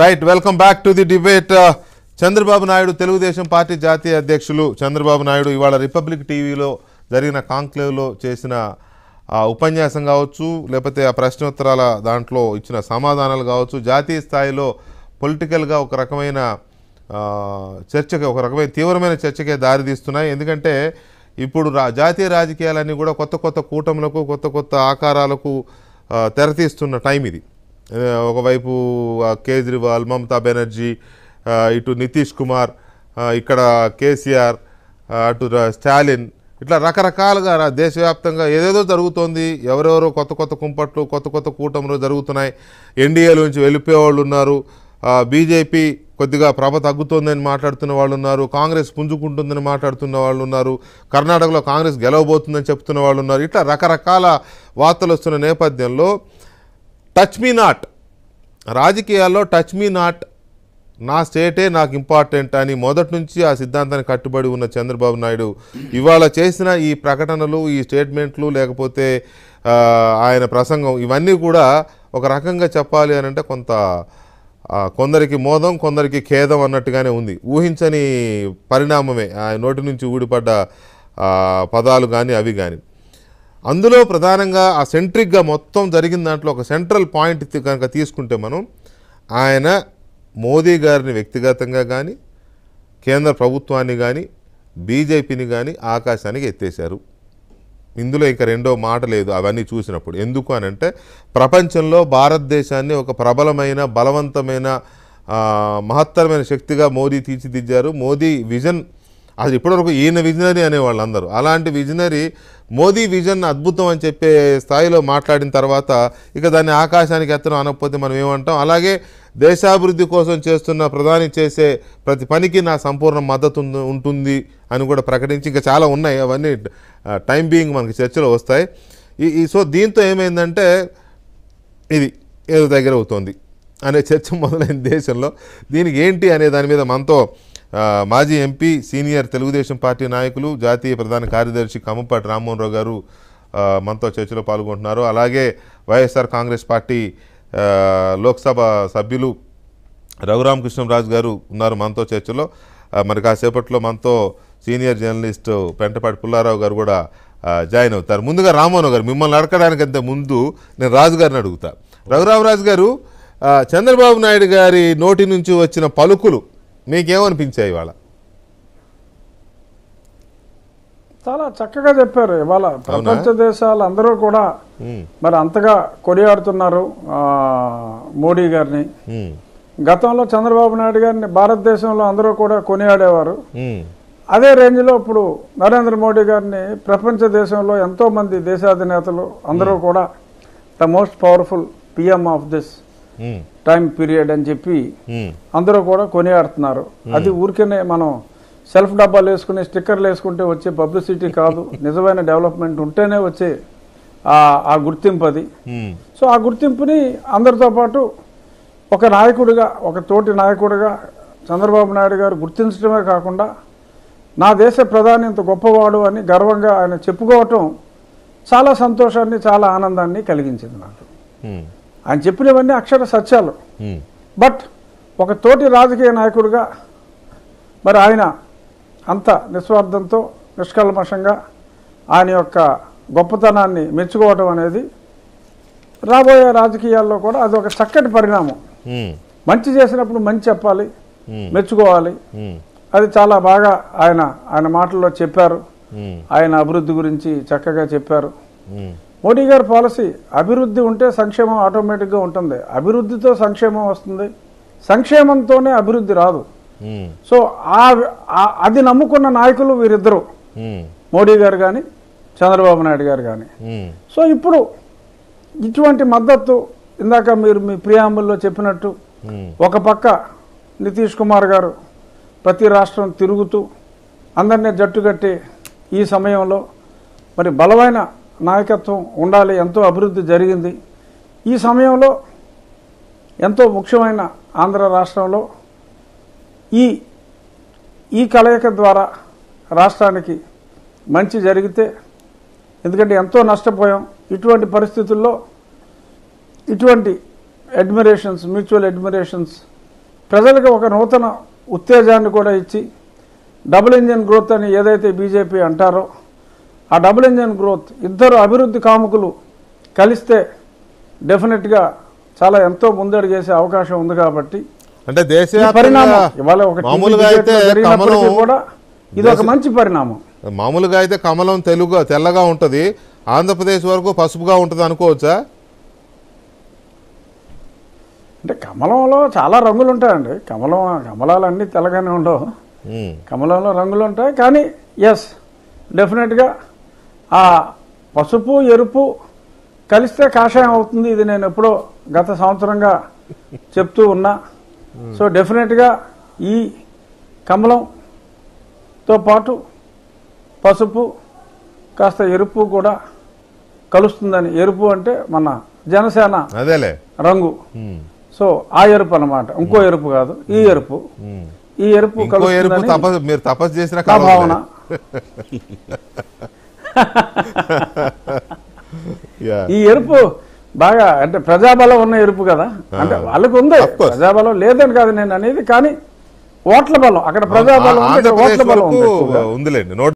Right welcome back to the debate Chandrababu Naidu Telugu Desam party జాతీయ అధ్యక్షులు చంద్రబాబు నాయుడు ఇవాళ రిపబ్లిక్ టీవీలో జరిగిన కాంక్లేవ్లో చేసిన ఉపన్యాసం కావచ్చు లేకపోతే ఆ ప్రశ్నోత్తరాల దాంట్లో ఇచ్చిన సమాధానాలు కావచ్చు జాతీయ స్థాయిలో పొలిటికల్గా ఒక రకమైన చర్చకి ఒక రకమైన తీవ్రమైన చర్చకే దారితీస్తున్నాయి ఎందుకంటే ఇప్పుడు రా జాతీయ రాజకీయాలన్నీ కూడా కొత్త కొత్త కూటములకు కొత్త కొత్త ఆకారాలకు తెరతీస్తున్న టైం ఇది ఒకవైపు కేజ్రీవాల్ మమతా బెనర్జీ ఇటు నితీష్ కుమార్ ఇక్కడ కేసీఆర్ అటు స్టాలిన్ ఇట్లా రకరకాలుగా దేశవ్యాప్తంగా ఏదేదో జరుగుతోంది ఎవరెవరో కొత్త కొత్త కుంపట్లు కొత్త కొత్త కూటములు జరుగుతున్నాయి ఎన్డీఏ నుంచి వెళ్ళిపోయేవాళ్ళు ఉన్నారు బీజేపీ కొద్దిగా ప్రభ తగ్గుతోందని మాట్లాడుతున్న వాళ్ళు ఉన్నారు కాంగ్రెస్ పుంజుకుంటుందని మాట్లాడుతున్న వాళ్ళు ఉన్నారు కర్ణాటకలో కాంగ్రెస్ గెలవబోతుందని చెప్తున్న వాళ్ళు ఉన్నారు ఇట్లా రకరకాల వార్తలు వస్తున్న నేపథ్యంలో టచ్ మీ నాట్ రాజకీయాల్లో టచ్ మీ నాట్ నా స్టేటే నాకు ఇంపార్టెంట్ అని మొదటి నుంచి ఆ సిద్ధాంతానికి కట్టుబడి ఉన్న చంద్రబాబు నాయుడు ఇవాళ చేసిన ఈ ప్రకటనలు ఈ స్టేట్మెంట్లు లేకపోతే ఆయన ప్రసంగం ఇవన్నీ కూడా ఒక రకంగా చెప్పాలి అని అంటే కొంత కొందరికి మోదం కొందరికి ఖేదం అన్నట్టుగానే ఉంది ఊహించని పరిణామమే ఆయన నోటి నుంచి ఊడిపడ్డ పదాలు కానీ అవి కానీ అందులో ప్రధానంగా ఆ సెంట్రిక్గా మొత్తం జరిగిన దాంట్లో ఒక సెంట్రల్ పాయింట్ కనుక తీసుకుంటే మనం ఆయన మోదీ గారిని వ్యక్తిగతంగా కానీ కేంద్ర ప్రభుత్వాన్ని కానీ బీజేపీని కానీ ఆకాశానికి ఎత్తేశారు ఇందులో ఇక రెండో మాట లేదు అవన్నీ చూసినప్పుడు ఎందుకు అని అంటే ప్రపంచంలో భారతదేశాన్ని ఒక ప్రబలమైన బలవంతమైన మహత్తరమైన శక్తిగా మోదీ తీర్చిదిద్దారు మోదీ విజన్ అసలు ఇప్పటివరకు ఈయన విజనరీ అనేవాళ్ళు అందరూ అలాంటి విజనరీ మోదీ విజన్ అద్భుతం అని చెప్పే స్థాయిలో మాట్లాడిన తర్వాత ఇక దాన్ని ఆకాశానికి ఎత్తడం అనకపోతే మనం ఏమంటాం అలాగే దేశాభివృద్ధి కోసం చేస్తున్న ప్రధాని చేసే ప్రతి పనికి నా సంపూర్ణ మద్దతు ఉంటుంది అని కూడా ప్రకటించి ఇంకా చాలా ఉన్నాయి అవన్నీ టైం బీయింగ్ మనకి చర్చలో వస్తాయి ఈ సో దీంతో ఏమైందంటే ఇది ఏదో దగ్గర అవుతుంది అనే చర్చ మొదలైన దేశంలో దీనికి ఏంటి అనే దాని మీద మనతో మాజీ ఎంపీ సీనియర్ తెలుగుదేశం పార్టీ నాయకులు జాతీయ ప్రధాన కార్యదర్శి కమ్మపాటి రామ్మోహన్ రావు గారు మనతో చర్చలో పాల్గొంటున్నారు అలాగే వైఎస్ఆర్ కాంగ్రెస్ పార్టీ లోక్సభ సభ్యులు కృష్ణరాజు గారు ఉన్నారు మనతో చర్చలో మరి కాసేపట్లో మనతో సీనియర్ జర్నలిస్ట్ పెంటపాటి పుల్లారావు గారు కూడా జాయిన్ అవుతారు ముందుగా రామ్మోహన్ గారు మిమ్మల్ని అంతే ముందు నేను రాజు గారిని అడుగుతా రఘురామరాజు గారు చంద్రబాబు నాయుడు గారి నోటి నుంచి వచ్చిన పలుకులు మీకేమనిపించాయి ఇవాళ చాలా చక్కగా చెప్పారు ఇవాళ ప్రపంచ దేశాలు అందరూ కూడా మరి అంతగా కొనియాడుతున్నారు మోడీ గారిని గతంలో చంద్రబాబు నాయుడు గారిని భారతదేశంలో అందరూ కూడా కొనియాడేవారు అదే రేంజ్లో ఇప్పుడు నరేంద్ర మోడీ గారిని ప్రపంచ దేశంలో ఎంతోమంది దేశాధినేతలు అందరూ కూడా the most powerful PM of this time period అని చెప్పి అందరూ కూడా కొనియాడుతున్నారు అది ఊరికనే మనం సెల్ఫ్ డబ్బాలు వేసుకుని స్టిక్కర్లు వేసుకుంటే వచ్చే పబ్లిసిటీ కాదు నిజమైన డెవలప్మెంట్ ఉంటేనే వచ్చే ఆ గుర్తింపు అది సో ఆ గుర్తింపుని అందరితో పాటు ఒక నాయకుడిగా ఒక తోటి నాయకుడిగా చంద్రబాబు నాయుడు గారు గుర్తించడమే కాకుండా నా దేశ ప్రధాని ఇంత గొప్పవాడు అని గర్వంగా ఆయన చెప్పుకోవటం చాలా సంతోషాన్ని చాలా ఆనందాన్ని కలిగించింది నాకు ఆయన చెప్పినవన్నీ అక్షర సత్యాలు బట్ hmm. ఒక తోటి రాజకీయ నాయకుడిగా మరి ఆయన అంత నిస్వార్థంతో నిష్కల్మషంగా ఆయన యొక్క గొప్పతనాన్ని మెచ్చుకోవటం అనేది రాబోయే రాజకీయాల్లో కూడా అది ఒక చక్కటి పరిణామం hmm. మంచి చేసినప్పుడు మంచి చెప్పాలి hmm. మెచ్చుకోవాలి అది చాలా బాగా ఆయన ఆయన మాటల్లో చెప్పారు ఆయన అభివృద్ధి గురించి చక్కగా చెప్పారు మోడీ గారి పాలసీ అభివృద్ధి ఉంటే సంక్షేమం ఆటోమేటిక్గా ఉంటుంది అభివృద్ధితో సంక్షేమం వస్తుంది సంక్షేమంతోనే అభివృద్ధి రాదు సో ఆ అది నమ్ముకున్న నాయకులు వీరిద్దరూ మోడీ గారు కానీ చంద్రబాబు నాయుడు గారు కానీ సో ఇప్పుడు ఇటువంటి మద్దతు ఇందాక మీరు మీ ప్రియాంబుల్లో చెప్పినట్టు ఒక పక్క నితీష్ కుమార్ గారు ప్రతి రాష్ట్రం తిరుగుతూ అందరినీ కట్టి ఈ సమయంలో మరి బలమైన నాయకత్వం ఉండాలి ఎంతో అభివృద్ధి జరిగింది ఈ సమయంలో ఎంతో ముఖ్యమైన ఆంధ్ర రాష్ట్రంలో ఈ ఈ కలయిక ద్వారా రాష్ట్రానికి మంచి జరిగితే ఎందుకంటే ఎంతో నష్టపోయాం ఇటువంటి పరిస్థితుల్లో ఇటువంటి అడ్మిరేషన్స్ మ్యూచువల్ అడ్మిరేషన్స్ ప్రజలకు ఒక నూతన ఉత్తేజాన్ని కూడా ఇచ్చి డబుల్ ఇంజిన్ గ్రోత్ అని ఏదైతే బీజేపీ అంటారో ఆ డబుల్ ఇంజన్ గ్రోత్ ఇద్దరు అభివృద్ధి కాముకులు కలిస్తే డెఫినెట్గా చాలా ఎంతో ముందడుగు చేసే అవకాశం ఉంది కాబట్టి అంటే దేశ పరిణామం కూడా ఇది ఒక మంచి పరిణామం మామూలుగా అయితే కమలం తెలుగు తెల్లగా ఉంటుంది ఆంధ్రప్రదేశ్ వరకు పసుపుగా ఉంటుంది అనుకోవచ్చా అంటే కమలంలో చాలా రంగులు ఉంటాయండి కమలం కమలాలు అన్ని తెల్లగానే ఉండవు కమలంలో రంగులు ఉంటాయి కానీ ఎస్ డెఫినెట్గా ఆ పసుపు ఎరుపు కలిస్తే కాషాయం అవుతుంది ఇది నేను ఎప్పుడో గత సంవత్సరంగా చెప్తూ ఉన్నా సో డెఫినెట్గా ఈ కమలంతో పాటు పసుపు కాస్త ఎరుపు కూడా కలుస్తుందని ఎరుపు అంటే మన జనసేన రంగు సో ఆ ఎరుపు అనమాట ఇంకో ఎరుపు కాదు ఈ ఎరుపు ఈ ఎరుపు చేసిన భావన ఈ ఎరుపు బాగా అంటే ప్రజాబలం ఉన్న ఎరుపు కదా అంటే వాళ్ళకు ఉంది ప్రజాబలం లేదని కాదు నేను అనేది కానీ ఓట్ల బలం అక్కడ ప్రజాబలం ఓట్ల బలం ఉందిలేండి